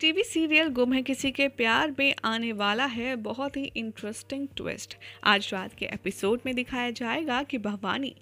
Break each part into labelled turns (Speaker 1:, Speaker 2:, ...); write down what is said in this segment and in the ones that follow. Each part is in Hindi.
Speaker 1: टीवी सीरियल गुम है किसी के प्यार में आने वाला है बहुत ही इंटरेस्टिंग ट्विस्ट आज रात के एपिसोड में दिखाया जाएगा कि भवानी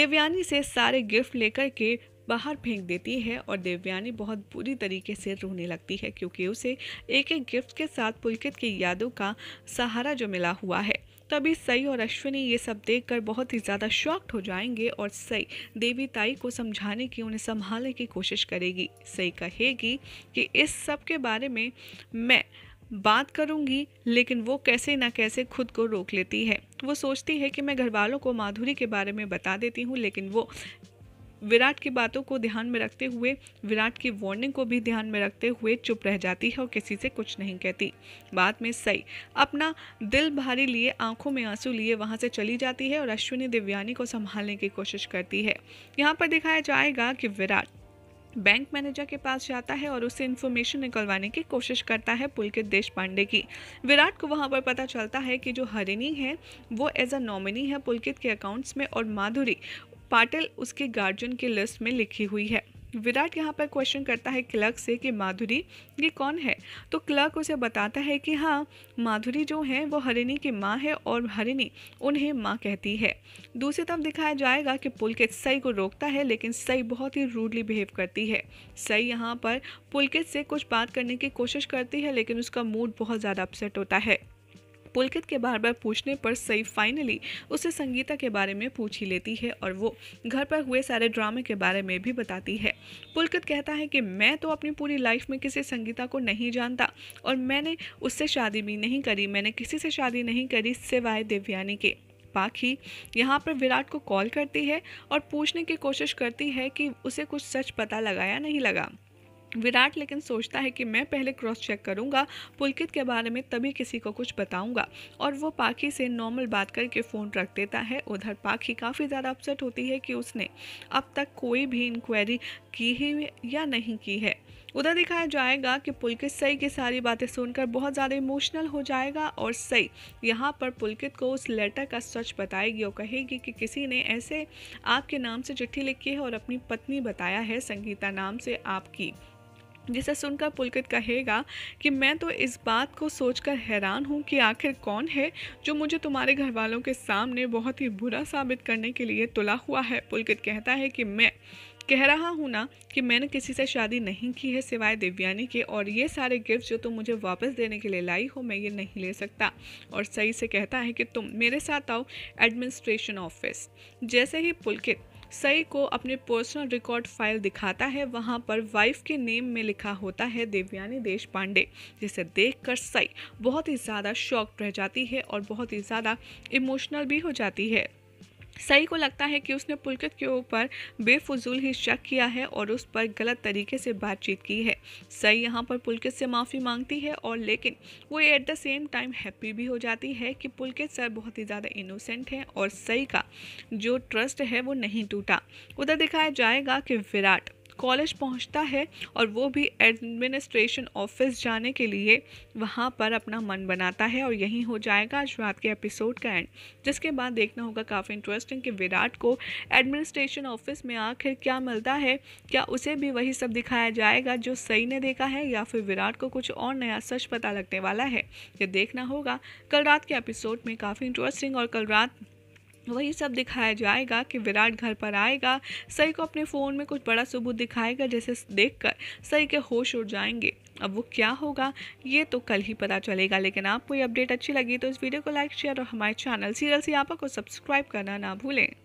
Speaker 1: देवयानी से सारे गिफ्ट लेकर के बाहर फेंक देती है और देवयानी बहुत बुरी तरीके से रोने लगती है क्योंकि उसे एक एक गिफ्ट के साथ पुलकित की यादों का सहारा जो मिला हुआ है तभी सई और अश्विनी ये सब देखकर बहुत ही ज़्यादा शॉक्ड हो जाएंगे और सई देवी ताई को समझाने की उन्हें संभालने की कोशिश करेगी सई कहेगी कि इस सब के बारे में मैं बात करूंगी लेकिन वो कैसे ना कैसे खुद को रोक लेती है वो सोचती है कि मैं घर वालों को माधुरी के बारे में बता देती हूँ लेकिन वो विराट की बातों को ध्यान में रखते हुए विराट की वार्निंग को भी ध्यान में रखते हुए चुप रह जाती है और किसी से कुछ नहीं कहती बाद में सई अपना दिल भारी लिए आंखों में आंसू लिए वहां से चली जाती है और अश्विनी दिव्यानी को संभालने की कोशिश करती है यहाँ पर दिखाया जाएगा कि विराट बैंक मैनेजर के पास जाता है और उससे इन्फॉर्मेशन निकलवाने की कोशिश करता है पुलकित देश पांडे की विराट को वहां पर पता चलता है कि जो हरिणी है वो एज अ नॉमिनी है पुलकित के अकाउंट्स में और माधुरी पाटिल उसके गार्जियन की लिस्ट में लिखी हुई है विराट यहाँ पर क्वेश्चन करता है क्लर्क से कि माधुरी ये कौन है तो क्लर्क उसे बताता है कि हाँ माधुरी जो है वो हरिणी की माँ है और हरिणी उन्हें माँ कहती है दूसरी तरफ दिखाया जाएगा कि पुलकित सई को रोकता है लेकिन सई बहुत ही रूडली बिहेव करती है सई यहाँ पर पुलकित से कुछ बात करने की कोशिश करती है लेकिन उसका मूड बहुत ज़्यादा अपसेट होता है पुलकित के बार बार पूछने पर सई फाइनली उसे संगीता के बारे में पूछ ही लेती है और वो घर पर हुए सारे ड्रामे के बारे में भी बताती है पुलकित कहता है कि मैं तो अपनी पूरी लाइफ में किसी संगीता को नहीं जानता और मैंने उससे शादी भी नहीं करी मैंने किसी से शादी नहीं करी सिवाय देवयानी के पाखी यहाँ पर विराट को कॉल करती है और पूछने की कोशिश करती है कि उसे कुछ सच पता लगाया नहीं लगा विराट लेकिन सोचता है कि मैं पहले क्रॉस चेक करूंगा पुलकित के बारे में तभी किसी को कुछ बताऊंगा और वो पाखी से नॉर्मल बात करके फ़ोन रख देता है उधर पाखी काफ़ी ज़्यादा अपसेट होती है कि उसने अब तक कोई भी इंक्वायरी की ही या नहीं की है उधर दिखाया जाएगा कि पुलकित सई की सारी बातें सुनकर बहुत ज़्यादा इमोशनल हो जाएगा और सई यहाँ पर पुलकित को उस लेटर का सच बताएगी और कहेगी कि किसी ने ऐसे आपके नाम से चिट्ठी लिखी है और अपनी पत्नी बताया है संगीता नाम से आपकी जिसे सुनकर पुलकित कहेगा कि मैं तो इस बात को सोचकर हैरान हूँ कि आखिर कौन है जो मुझे तुम्हारे घर वालों के सामने बहुत ही बुरा साबित करने के लिए तुला हुआ है पुलकित कहता है कि मैं कह रहा हूँ ना कि मैंने किसी से शादी नहीं की है सिवाय दिव्यानी के और ये सारे गिफ्ट जो तुम मुझे वापस देने के लिए लाई हो मैं ये नहीं ले सकता और सही से कहता है कि तुम मेरे साथ आओ एडमिनिस्ट्रेशन ऑफिस जैसे ही पुलकित सई को अपने पर्सनल रिकॉर्ड फाइल दिखाता है वहाँ पर वाइफ के नेम में लिखा होता है देवयानी देश पांडे जिसे देखकर सई बहुत ही ज़्यादा शॉक्ड रह जाती है और बहुत ही ज़्यादा इमोशनल भी हो जाती है सई को लगता है कि उसने पुलकित के ऊपर बेफजूल ही शक किया है और उस पर गलत तरीके से बातचीत की है सई यहाँ पर पुलकित से माफ़ी मांगती है और लेकिन वो at the same time happy भी हो जाती है कि पुलकित सर बहुत ही ज़्यादा इनोसेंट हैं और सई का जो ट्रस्ट है वो नहीं टूटा उधर दिखाया जाएगा कि विराट कॉलेज पहुंचता है और वो भी एडमिनिस्ट्रेशन ऑफिस जाने के लिए वहाँ पर अपना मन बनाता है और यहीं हो जाएगा आज रात के एपिसोड का एंड जिसके बाद देखना होगा काफ़ी इंटरेस्टिंग कि विराट को एडमिनिस्ट्रेशन ऑफिस में आखिर क्या मिलता है क्या उसे भी वही सब दिखाया जाएगा जो सही ने देखा है या फिर विराट को कुछ और नया सच पता लगने वाला है ये देखना होगा कल रात के एपिसोड में काफ़ी इंटरेस्टिंग और कल रात वही सब दिखाया जाएगा कि विराट घर पर आएगा सई को अपने फ़ोन में कुछ बड़ा सबूत दिखाएगा जैसे देखकर सई के होश उड़ जाएंगे अब वो क्या होगा ये तो कल ही पता चलेगा लेकिन आपको ये अपडेट अच्छी लगी तो इस वीडियो को लाइक शेयर और हमारे चैनल सीरियल सियापा को सब्सक्राइब करना ना भूलें